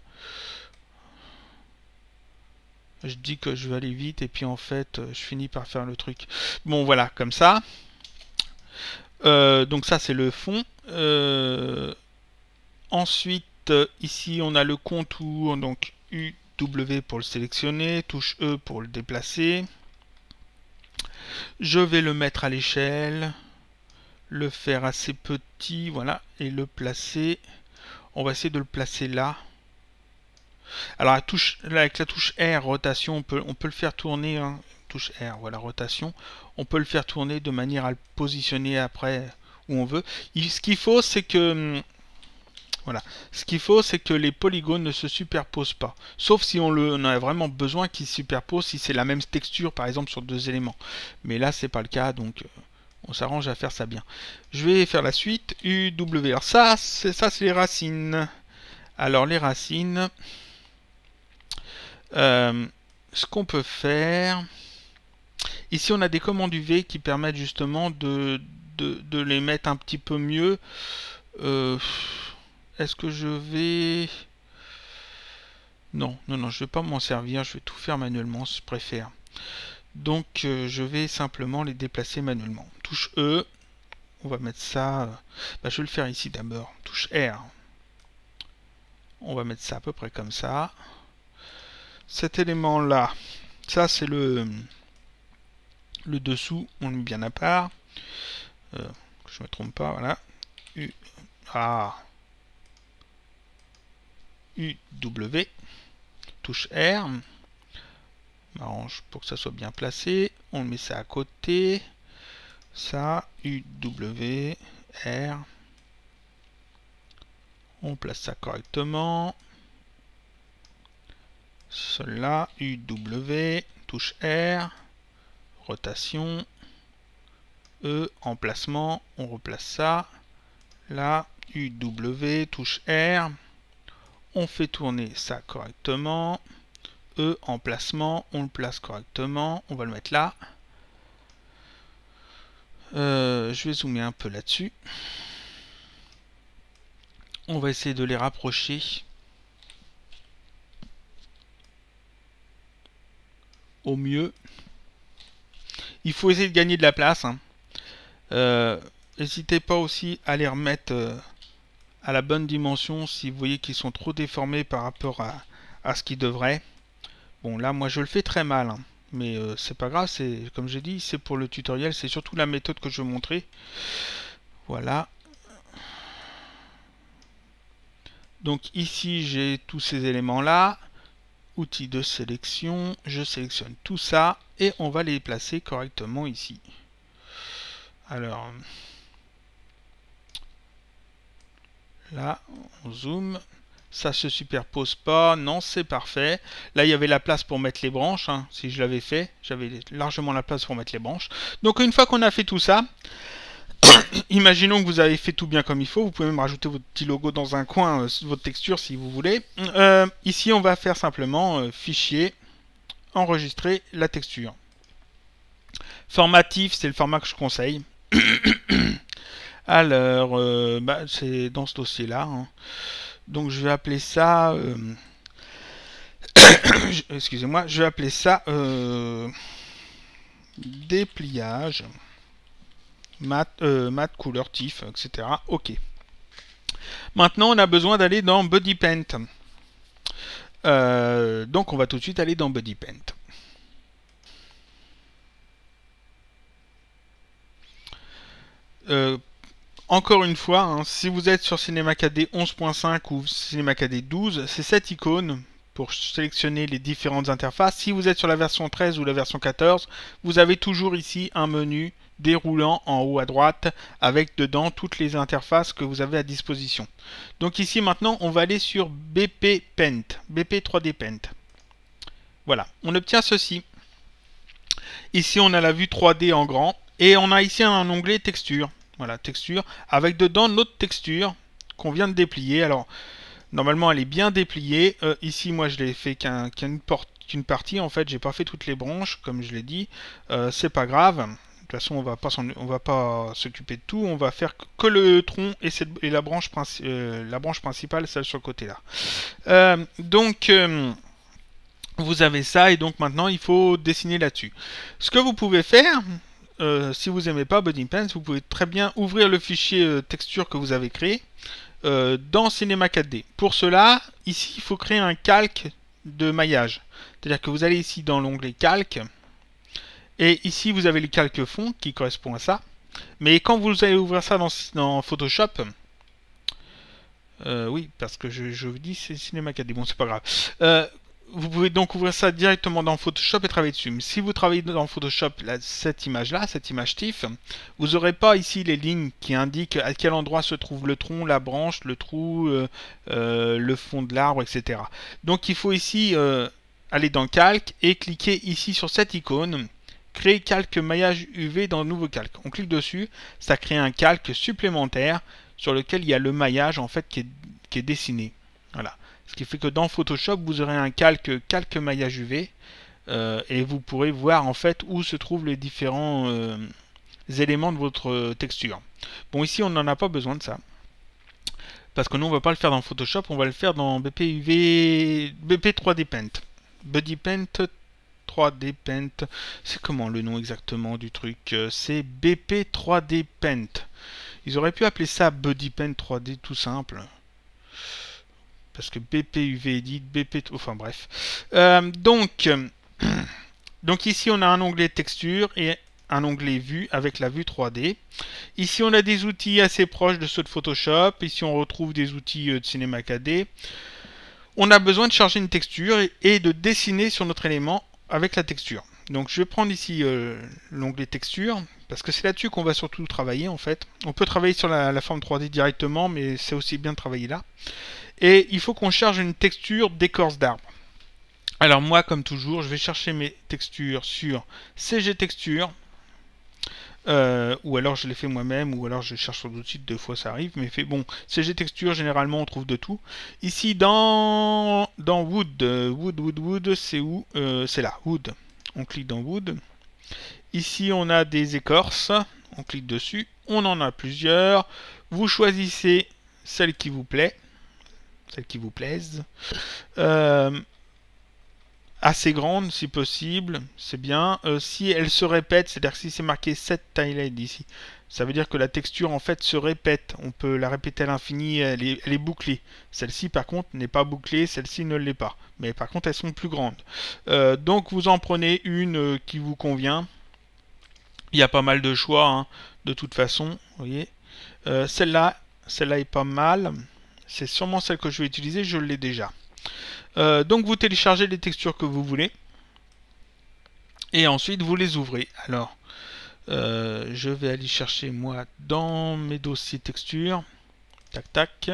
S1: je dis que je vais aller vite et puis en fait euh, je finis par faire le truc. Bon voilà, comme ça. Euh, donc ça c'est le fond. Euh, ensuite ici on a le contour, donc UW pour le sélectionner, touche E pour le déplacer. Je vais le mettre à l'échelle, le faire assez petit, voilà, et le placer. On va essayer de le placer là. Alors la touche, avec la touche R, rotation, on peut, le faire tourner, hein. touche R, voilà, rotation, on peut le faire tourner de manière à le positionner après où on veut. ce qu'il faut, c'est que... Hum, voilà. Ce qu'il faut, c'est que les polygones ne se superposent pas. Sauf si on, le, a vraiment besoin qu'ils se superposent, si c'est la même texture, par exemple, sur deux éléments. Mais là, c'est pas le cas, donc euh, on s'arrange à faire ça bien. Je vais faire la suite. UWR. ça, c'est les racines. Alors les racines... Euh, ce qu'on peut faire... Ici, on a des commandes UV qui permettent justement de, les mettre un petit peu mieux. Euh, est-ce que je vais... Non, non, non, je ne vais pas m'en servir. Je vais tout faire manuellement, je préfère. Donc, euh, je vais simplement les déplacer manuellement. Touche E. On va mettre ça... Bah, je vais le faire ici d'abord. Touche R. On va mettre ça à peu près comme ça cet élément là ça c'est le le dessous on le met bien à part euh, je me trompe pas voilà U U W touche R arrange pour que ça soit bien placé on met ça à côté ça U W R on place ça correctement cela, UW, touche R, rotation, E, emplacement, on replace ça. Là, UW, touche R, on fait tourner ça correctement. E, emplacement, on le place correctement, on va le mettre là. Euh, je vais zoomer un peu là-dessus. On va essayer de les rapprocher au mieux. Il faut essayer de gagner de la place. Hein. Euh, n'hésitez pas aussi à les remettre euh, à la bonne dimension si vous voyez qu'ils sont trop déformés par rapport à, ce qu'ils devraient. Bon, là, moi, je le fais très mal. Hein. Mais euh, c'est pas grave, c'est comme j'ai dit, c'est pour le tutoriel, c'est surtout la méthode que je vais montrer. Voilà. Donc ici, j'ai tous ces éléments-là. Outil de sélection, je sélectionne tout ça et on va les placer correctement ici. Alors, là, on zoome. Ça se superpose pas, non, c'est parfait. Là, il y avait la place pour mettre les branches. Hein. Si je l'avais fait, j'avais largement la place pour mettre les branches. Donc, une fois qu'on a fait tout ça, imaginons que vous avez fait tout bien comme il faut, vous pouvez même rajouter votre petit logo dans un coin, euh, votre texture si vous voulez. Euh, ici, on va faire simplement euh, fichier, enregistrer la texture. Formatif, c'est le format que je conseille. Alors, bah, c'est dans ce dossier-là. Hein. Donc, je vais appeler ça... Excusez-moi, je vais appeler ça dépliage mat, euh, mat couleur tif, etc. OK. Maintenant, on a besoin d'aller dans Body Paint. Euh, donc, on va tout de suite aller dans Body Paint. Euh, encore une fois, hein, si vous êtes sur Cinema 4D 11.5 ou Cinema 4D 12, c'est cette icône pour sélectionner les différentes interfaces. Si vous êtes sur la version 13 ou la version 14, vous avez toujours ici un menu déroulant en haut à droite avec dedans toutes les interfaces que vous avez à disposition. Donc ici maintenant on va aller sur BP Paint, BP 3D Paint. Voilà, on obtient ceci. Ici on a la vue 3D en grand et on a ici un onglet texture. Voilà, texture, avec dedans notre texture qu'on vient de déplier. Alors, normalement elle est bien dépliée. Euh, ici moi je l'ai fait qu'une partie en fait, j'ai pas fait toutes les branches comme je l'ai dit. Euh, c'est pas grave. De toute façon, on va pas on va pas s'occuper de tout. On va faire que le tronc et, la, branche euh, la branche principale, celle sur le côté là. Euh, donc, euh, vous avez ça et donc maintenant, il faut dessiner là-dessus. Ce que vous pouvez faire, si vous n'aimez pas Body Paints, vous pouvez très bien ouvrir le fichier texture que vous avez créé dans Cinema 4D. Pour cela, ici, il faut créer un calque de maillage. C'est-à-dire que vous allez ici dans l'onglet calque. Et ici, vous avez le calque fond qui correspond à ça. Mais quand vous allez ouvrir ça dans, Photoshop, euh, oui, parce que je, vous dis c'est Cinema 4D, bon c'est pas grave. Euh, vous pouvez donc ouvrir ça directement dans Photoshop et travailler dessus. Mais si vous travaillez dans Photoshop cette image-là, cette image TIFF, vous n'aurez pas ici les lignes qui indiquent à quel endroit se trouve le tronc, la branche, le trou, euh, le fond de l'arbre, etc. Donc il faut ici aller dans Calque et cliquer ici sur cette icône Créer calque maillage UV dans le nouveau calque. On clique dessus, ça crée un calque supplémentaire sur lequel il y a le maillage en fait qui est, dessiné. Voilà. Ce qui fait que dans Photoshop, vous aurez un calque calque maillage UV euh, et vous pourrez voir en fait où se trouvent les différents euh, éléments de votre texture. Bon, ici, on n'en a pas besoin de ça. Parce que nous, on ne va pas le faire dans Photoshop, on va le faire dans BP BP 3D Paint. Buddy Paint 3D Paint. C'est comment le nom exactement du truc euh, C'est BP 3D Paint. Ils auraient pu appeler ça Body Paint 3D tout simple. Parce que BP UV Edit, BP... Enfin bref. Euh, donc... donc ici on a un onglet texture et un onglet vue avec la vue 3D. Ici, on a des outils assez proches de ceux de Photoshop. Ici, on retrouve des outils euh, de Cinéma 4D. On a besoin de charger une texture et de dessiner sur notre élément avec la texture. Donc je vais prendre ici euh, l'onglet texture, parce que c'est là-dessus qu'on va surtout travailler en fait. On peut travailler sur la, la forme 3D directement, mais c'est aussi bien de travailler là. Et il faut qu'on charge une texture d'écorce d'arbre. Alors moi, comme toujours, je vais chercher mes textures sur CG Texture, euh, ou alors je l'ai fait moi-même, ou alors je cherche sur d'autres sites, deux fois ça arrive, mais fait bon, CG Texture, généralement on trouve de tout. Ici dans, dans Wood, euh, Wood, Wood, Wood, c'est où euh, C'est là, Wood. On clique dans Wood. Ici on a des écorces, on clique dessus, on en a plusieurs. Vous choisissez celle qui vous plaît, celle qui vous plaise. Euh, assez grande si possible, c'est bien. Euh, si elle se répète, c'est-à-dire si c'est marqué 7 tiled ici, ça veut dire que la texture en fait se répète. On peut la répéter à l'infini, elle, est bouclée. Celle-ci par contre n'est pas bouclée, celle-ci ne l'est pas. Mais par contre elles sont plus grandes. Euh, donc vous en prenez une euh, qui vous convient. Il y a pas mal de choix hein, de toute façon, voyez. celle-là, celle-là est pas mal. C'est sûrement celle que je vais utiliser, je l'ai déjà. Euh, donc vous téléchargez les textures que vous voulez. Et ensuite vous les ouvrez. Alors, euh, je vais aller chercher moi dans mes dossiers textures. Tac tac.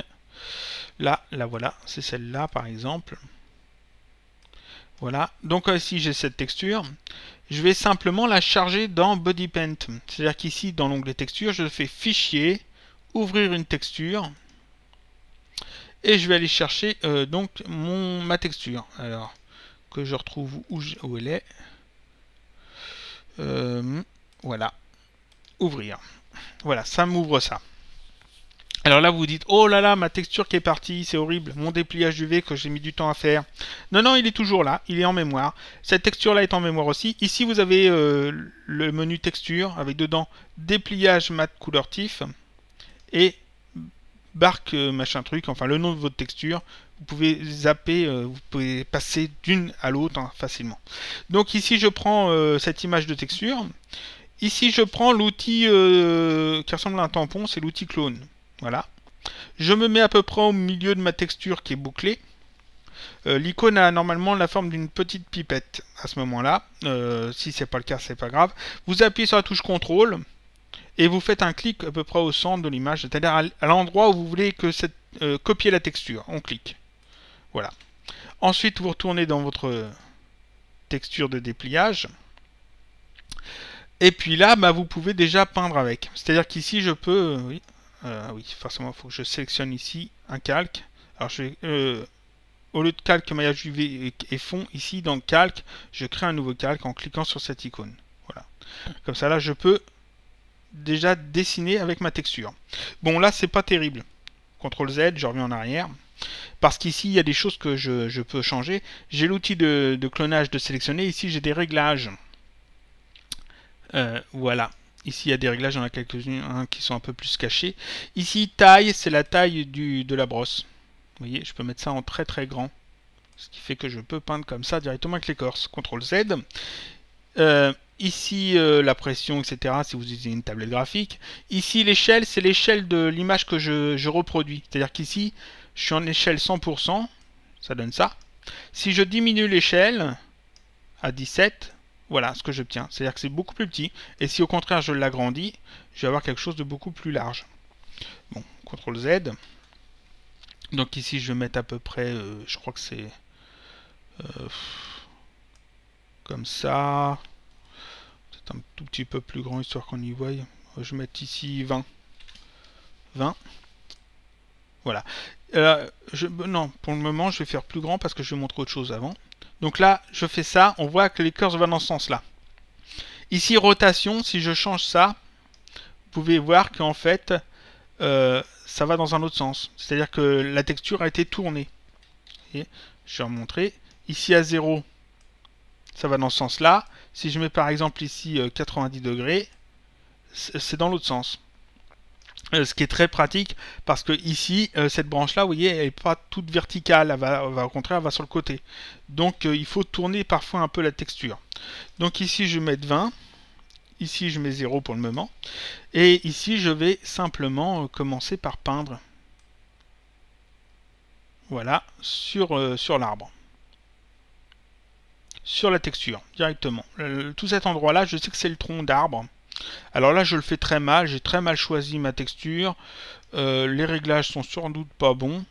S1: Là, là voilà, c'est celle-là par exemple. Voilà, donc ici euh, j'ai cette texture. Je vais simplement la charger dans Body C'est-à-dire qu'ici dans l'onglet texture, je fais fichier, ouvrir une texture. Et je vais aller chercher euh, donc mon, ma texture. Alors, que je retrouve où, où elle est. Euh, voilà. Ouvrir. Voilà, ça m'ouvre ça. Alors là, vous, dites, oh là là, ma texture qui est partie, c'est horrible, mon dépliage du V que j'ai mis du temps à faire. Non, non, il est toujours là, il est en mémoire. Cette texture-là est en mémoire aussi. Ici, vous avez euh, le menu texture, avec dedans dépliage mat couleur tif et barque euh, machin truc, enfin le nom de votre texture, vous pouvez zapper, euh, vous pouvez passer d'une à l'autre hein, facilement. Donc ici je prends euh, cette image de texture. Ici je prends l'outil qui ressemble à un tampon, c'est l'outil clone. Voilà. Je me mets à peu près au milieu de ma texture qui est bouclée. L'icône a normalement la forme d'une petite pipette à ce moment-là. si c'est pas le cas, c'est pas grave. Vous appuyez sur la touche Ctrl et vous faites un clic à peu près au centre de l'image, c'est-à-dire à, l'endroit où vous voulez que cette, euh, copier la texture. On clique. Voilà. Ensuite, vous retournez dans votre texture de dépliage. Et puis là, bah, vous pouvez déjà peindre avec. C'est-à-dire qu'ici, je peux... Euh, oui, euh, oui forcément, il faut que je sélectionne ici un calque. Alors, je au lieu de calque maillage UV et fond, ici, dans calque, je crée un nouveau calque en cliquant sur cette icône. Voilà. Comme ça, là, je peux déjà dessiné avec ma texture. Bon là c'est pas terrible. CTRL Z, je reviens en arrière. Parce qu'ici, il y a des choses que je, peux changer. J'ai l'outil de, clonage de sélectionner. Ici, j'ai des réglages. Euh, voilà. Ici, il y a des réglages, il y en a quelques-uns hein, qui sont un peu plus cachés. Ici, taille, c'est la taille de la brosse. Vous voyez, je peux mettre ça en très très grand. Ce qui fait que je peux peindre comme ça directement avec l'écorce. CTRL Z. Euh, Ici, euh, la pression, etc., si vous utilisez une tablette graphique. Ici, l'échelle, c'est l'échelle de l'image que je, reproduis. C'est-à-dire qu'ici, je suis en échelle 100%, ça donne ça. Si je diminue l'échelle à 17, voilà ce que j'obtiens. C'est-à-dire que c'est beaucoup plus petit. Et si au contraire, je l'agrandis, je vais avoir quelque chose de beaucoup plus large. Bon, CTRL Z. Donc ici, je vais mettre à peu près, euh, je crois que c'est... Euh, comme ça un tout petit peu plus grand histoire qu'on y voie. Je vais mettre ici 20. 20. Voilà. Euh, non, pour le moment, je vais faire plus grand parce que je vais montrer autre chose avant. Donc là, je fais ça. On voit que les va vont dans ce sens-là. Ici, rotation, si je change ça, vous pouvez voir qu'en fait, euh, ça va dans un autre sens. C'est-à-dire que la texture a été tournée. Et je vais montrer Ici, à 0, ça va dans ce sens-là. Si je mets par exemple ici 90 euh, degrés, c'est dans l'autre sens. Euh, ce qui est très pratique parce que ici, euh, cette branche-là, vous voyez, elle n'est pas toute verticale, elle au contraire, elle va sur le côté. Donc il faut tourner parfois un peu la texture. Donc ici, je vais mettre 20. Ici, je mets 0 pour le moment. Et ici, je vais simplement commencer par peindre. Voilà, sur, sur l'arbre sur la texture directement. Tout cet endroit-là, je sais que c'est le tronc d'arbre. Alors là, je le fais très mal. J'ai très mal choisi ma texture. Euh, les réglages sont sans doute pas bons.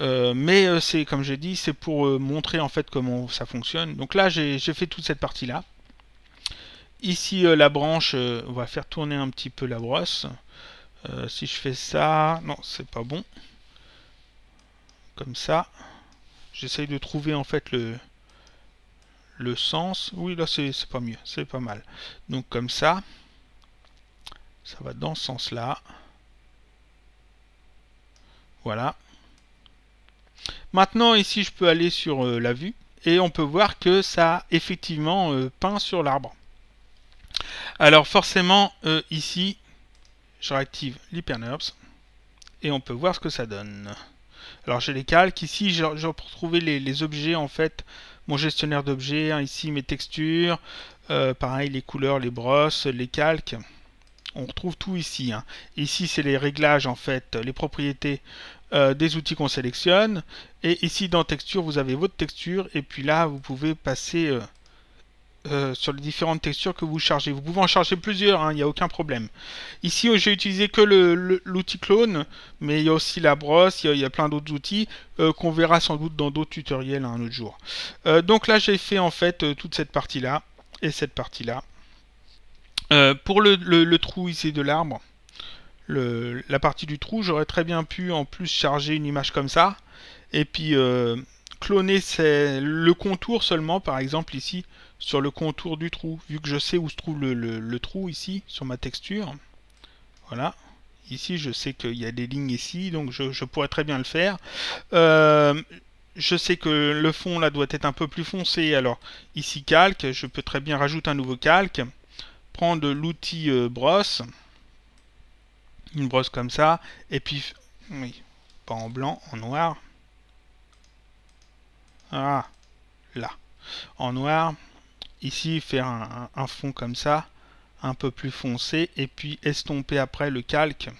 S1: Euh, mais euh, c'est comme j'ai dit, c'est pour montrer en fait comment ça fonctionne. Donc là, j'ai fait toute cette partie-là. Ici, la branche, on va faire tourner un petit peu la brosse. si je fais ça, non, c'est pas bon. Comme ça. J'essaye de trouver en fait le, le sens. Oui, là, c'est pas mieux. C'est pas mal. Donc, comme ça, ça va dans ce sens-là. Voilà. Maintenant, ici, je peux aller sur euh, la vue. Et on peut voir que ça, effectivement, euh, peint sur l'arbre. Alors, forcément, euh, ici, je réactive l'hypernerps. Et on peut voir ce que ça donne. Alors, j'ai les calques. Ici, j'ai retrouvé les objets, en fait, mon gestionnaire d'objets, hein, ici mes textures, euh, pareil les couleurs, les brosses, les calques. On retrouve tout ici. Hein. Ici, c'est les réglages, en fait, les propriétés euh, des outils qu'on sélectionne. Et ici, dans texture, vous avez votre texture. Et puis là, vous pouvez passer euh, euh, sur les différentes textures que vous chargez. Vous pouvez en charger plusieurs, hein, il n'y a aucun problème. Ici, euh, j'ai utilisé que l'outil clone, mais il y a aussi la brosse, il y, a plein d'autres outils euh, qu'on verra sans doute dans d'autres tutoriels hein, un autre jour. donc là, j'ai fait en fait toute cette partie-là et cette partie-là. pour le, trou ici de l'arbre, la partie du trou, j'aurais très bien pu en plus charger une image comme ça, et puis cloner le contour seulement, par exemple ici, sur le contour du trou. Vu que je sais où se trouve le, trou ici, sur ma texture, voilà. Ici, je sais qu'il y a des lignes ici, donc je, pourrais très bien le faire. Euh, je sais que le fond là doit être un peu plus foncé. Alors ici calque, je peux très bien rajouter un nouveau calque. Prendre l'outil euh, brosse, une brosse comme ça, et puis oui, pas en blanc, en noir. Ah, là, en noir ici faire un, fond comme ça un peu plus foncé et puis estomper après le calque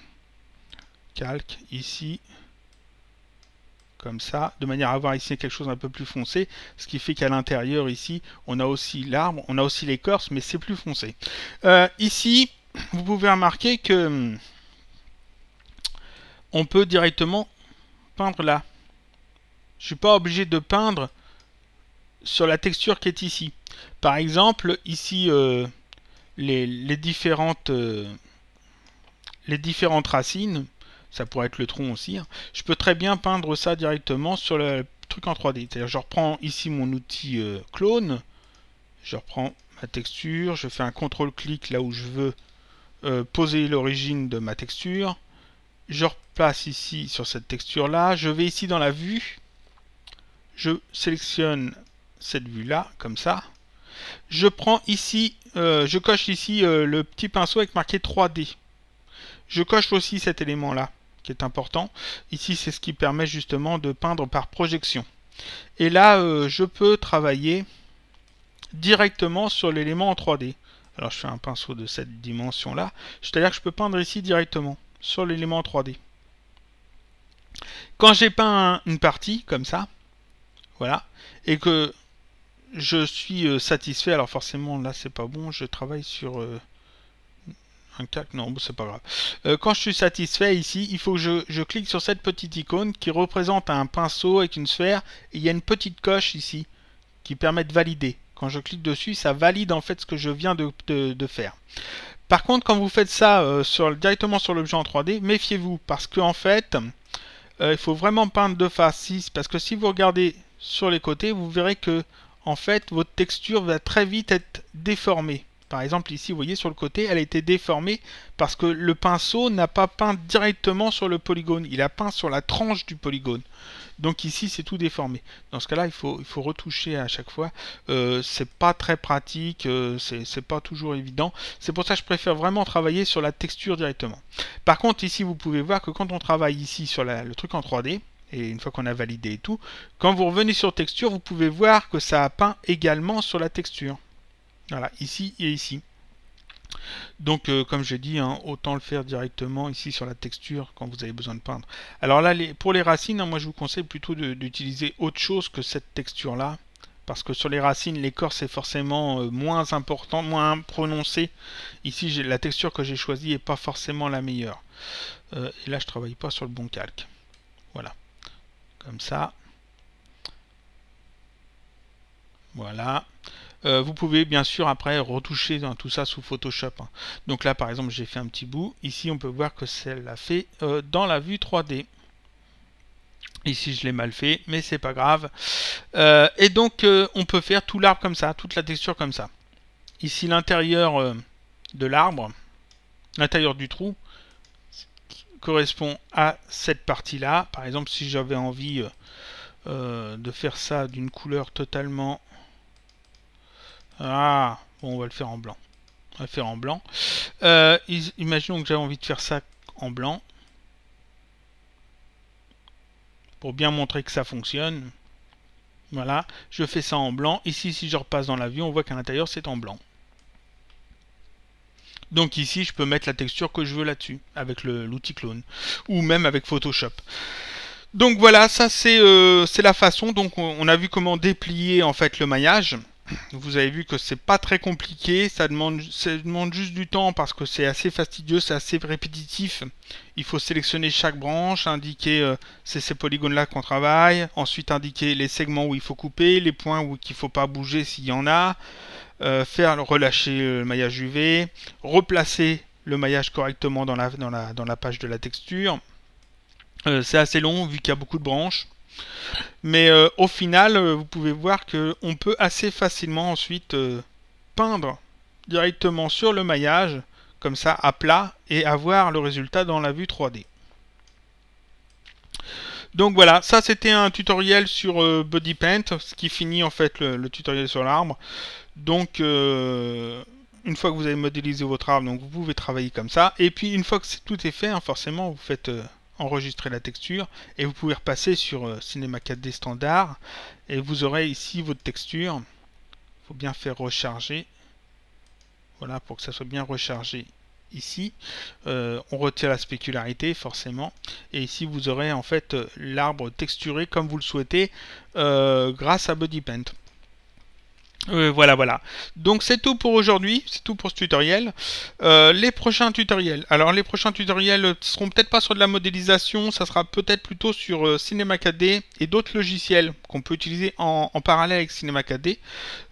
S1: calque ici comme ça de manière à avoir ici quelque chose un peu plus foncé ce qui fait qu'à l'intérieur ici on a aussi l'arbre on a aussi l'écorce mais c'est plus foncé euh, ici vous pouvez remarquer que on peut directement peindre là je ne suis pas obligé de peindre sur la texture qui est ici. Par exemple, ici, euh, les, différentes, euh, les différentes racines, ça pourrait être le tronc aussi, hein. je peux très bien peindre ça directement sur le truc en 3D. C'est-à-dire, je reprends ici mon outil euh, clone, je reprends ma texture, je fais un contrôle-clic là où je veux poser l'origine de ma texture, je replace ici sur cette texture-là, je vais ici dans la vue, je sélectionne cette vue-là, comme ça. Je prends ici, euh, je coche ici euh, le petit pinceau avec marqué 3D. Je coche aussi cet élément-là, qui est important. Ici, c'est ce qui permet justement de peindre par projection. Et là, euh, je peux travailler directement sur l'élément en 3D. Alors, je fais un pinceau de cette dimension-là. C'est-à-dire que je peux peindre ici directement, sur l'élément en 3D. Quand j'ai peint une partie, comme ça, voilà, et que je suis euh, satisfait. Alors forcément, là, c'est pas bon. Je travaille sur euh, un cac. Non, c'est pas grave. Euh, quand je suis satisfait ici, il faut que je, clique sur cette petite icône qui représente un pinceau avec une sphère. Et il y a une petite coche ici qui permet de valider. Quand je clique dessus, ça valide en fait ce que je viens de, faire. Par contre, quand vous faites ça directement sur l'objet en 3D, méfiez-vous parce qu'en fait, il faut vraiment peindre de face 6 parce que si vous regardez sur les côtés, vous verrez que en fait, votre texture va très vite être déformée. Par exemple, ici, vous voyez sur le côté, elle a été déformée parce que le pinceau n'a pas peint directement sur le polygone. Il a peint sur la tranche du polygone. Donc ici, c'est tout déformé. Dans ce cas-là, il faut, il faut retoucher à chaque fois. Ce euh, c'est pas très pratique, euh, Ce c'est pas toujours évident. C'est pour ça que je préfère vraiment travailler sur la texture directement. Par contre, ici, vous pouvez voir que quand on travaille ici sur le truc en 3D, et une fois qu'on a validé et tout, quand vous revenez sur texture, vous pouvez voir que ça a peint également sur la texture. Voilà, ici et ici. Donc, euh, comme j'ai dit, hein, autant le faire directement ici sur la texture quand vous avez besoin de peindre. Alors là, pour les racines, hein, moi je vous conseille plutôt d'utiliser autre chose que cette texture-là. Parce que sur les racines, l'écorce est forcément euh, moins important, moins prononcé. Ici, la texture que j'ai choisie n'est pas forcément la meilleure. Euh, et là, je travaille pas sur le bon calque. Voilà comme ça. Voilà. Euh, vous pouvez bien sûr après retoucher hein, tout ça sous Photoshop. Hein. Donc là par exemple j'ai fait un petit bout. Ici on peut voir que celle l'a fait euh, dans la vue 3D. Ici je l'ai mal fait, mais c'est pas grave. Euh, et donc on peut faire tout l'arbre comme ça, toute la texture comme ça. Ici l'intérieur de l'arbre, l'intérieur du trou, correspond à cette partie-là. Par exemple, si j'avais envie euh, euh, de faire ça d'une couleur totalement... Ah, bon, on va le faire en blanc. On va le faire en blanc. Euh, imaginons que j'avais envie de faire ça en blanc. Pour bien montrer que ça fonctionne. Voilà, je fais ça en blanc. Ici, si je repasse dans la vue, on voit qu'à l'intérieur, c'est en blanc. Donc ici, je peux mettre la texture que je veux là-dessus, avec l'outil clone, ou même avec Photoshop. Donc voilà, ça c'est euh, la façon. Donc on a vu comment déplier en fait le maillage. Vous avez vu que c'est pas très compliqué, ça demande, juste du temps parce que c'est assez fastidieux, c'est assez répétitif. Il faut sélectionner chaque branche, indiquer euh, c'est ces polygones là qu'on travaille, ensuite indiquer les segments où il faut couper, les points où il faut pas bouger s'il y en a. Euh, faire relâcher le maillage UV, replacer le maillage correctement dans la, dans la, dans la page de la texture. Euh, c'est assez long vu qu'il y a beaucoup de branches. Mais euh, au final, vous pouvez voir qu'on peut assez facilement ensuite peindre directement sur le maillage, comme ça à plat, et avoir le résultat dans la vue 3D. Donc voilà, ça c'était un tutoriel sur Body Paint ce qui finit en fait le tutoriel sur l'arbre. Donc, euh, une fois que vous avez modélisé votre arbre, donc vous pouvez travailler comme ça. Et puis, une fois que tout est fait, hein, forcément, vous faites euh, enregistrer la texture et vous pouvez repasser sur euh, Cinema 4D standard. Et vous aurez ici votre texture. faut bien faire recharger. Voilà, pour que ça soit bien rechargé ici. on retire la spécularité, forcément. Et ici, vous aurez en fait l'arbre texturé comme vous le souhaitez grâce à Body Paint. Euh, voilà, voilà. Donc c'est tout pour aujourd'hui, c'est tout pour ce tutoriel. Euh, les prochains tutoriels. Alors les prochains tutoriels seront peut-être pas sur de la modélisation, ça sera peut-être plutôt sur euh, Cinema 4D et d'autres logiciels qu'on peut utiliser en, en, parallèle avec Cinema 4D.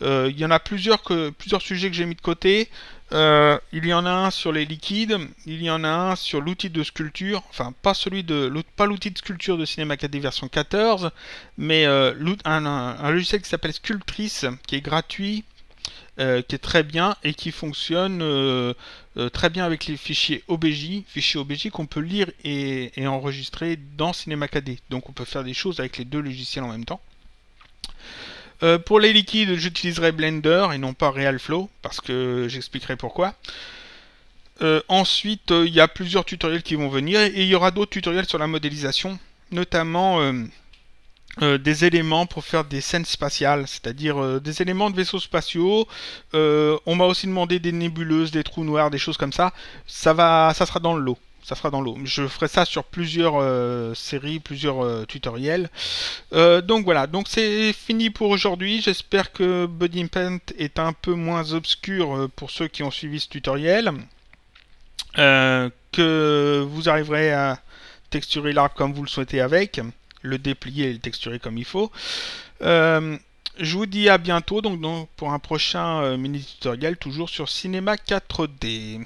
S1: Il y en a plusieurs, que, plusieurs sujets que j'ai mis de côté. Euh, il y en a un sur les liquides, il y en a un sur l'outil de sculpture, enfin pas celui de pas l'outil de sculpture de Cinema 4D version 14, mais euh, un, logiciel qui s'appelle Sculptris, qui est gratuit, euh, qui est très bien et qui fonctionne très bien avec les fichiers OBJ, fichiers OBJ qu'on peut lire et, enregistrer dans Cinema 4D. Donc on peut faire des choses avec les deux logiciels en même temps. Euh, pour les liquides, j'utiliserai Blender et non pas RealFlow, parce que j'expliquerai pourquoi. Euh, ensuite, euh, il y a plusieurs tutoriels qui vont venir et il y aura d'autres tutoriels sur la modélisation, notamment des éléments pour faire des scènes spatiales, c'est-à-dire des éléments de vaisseaux spatiaux. on m'a aussi demandé des nébuleuses, des trous noirs, des choses comme ça. Ça va, ça sera dans le lot ça sera dans l'eau. Je ferai ça sur plusieurs euh, séries, plusieurs euh, tutoriels. Euh, donc voilà, donc c'est fini pour aujourd'hui. J'espère que Body Paint est un peu moins obscur pour ceux qui ont suivi ce tutoriel. que vous arriverez à texturer l'arbre comme vous le souhaitez avec, le déplier et le texturer comme il faut. je vous dis à bientôt donc, pour un prochain mini tutoriel toujours sur Cinema 4D.